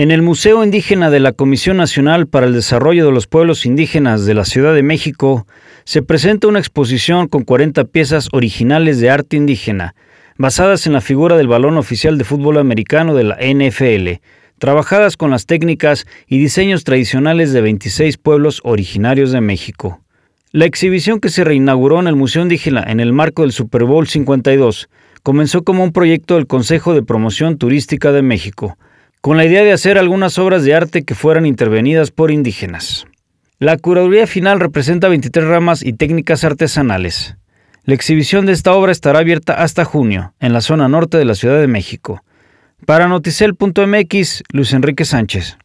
En el Museo Indígena de la Comisión Nacional para el Desarrollo de los Pueblos Indígenas de la Ciudad de México se presenta una exposición con 40 piezas originales de arte indígena, basadas en la figura del balón oficial de fútbol americano de la NFL, trabajadas con las técnicas y diseños tradicionales de 26 pueblos originarios de México. La exhibición que se reinauguró en el Museo Indígena en el marco del Super Bowl 52 comenzó como un proyecto del Consejo de Promoción Turística de México, con la idea de hacer algunas obras de arte que fueran intervenidas por indígenas. La curaduría final representa 23 ramas y técnicas artesanales. La exhibición de esta obra estará abierta hasta junio, en la zona norte de la Ciudad de México. Para noticel.mx, Luis Enrique Sánchez.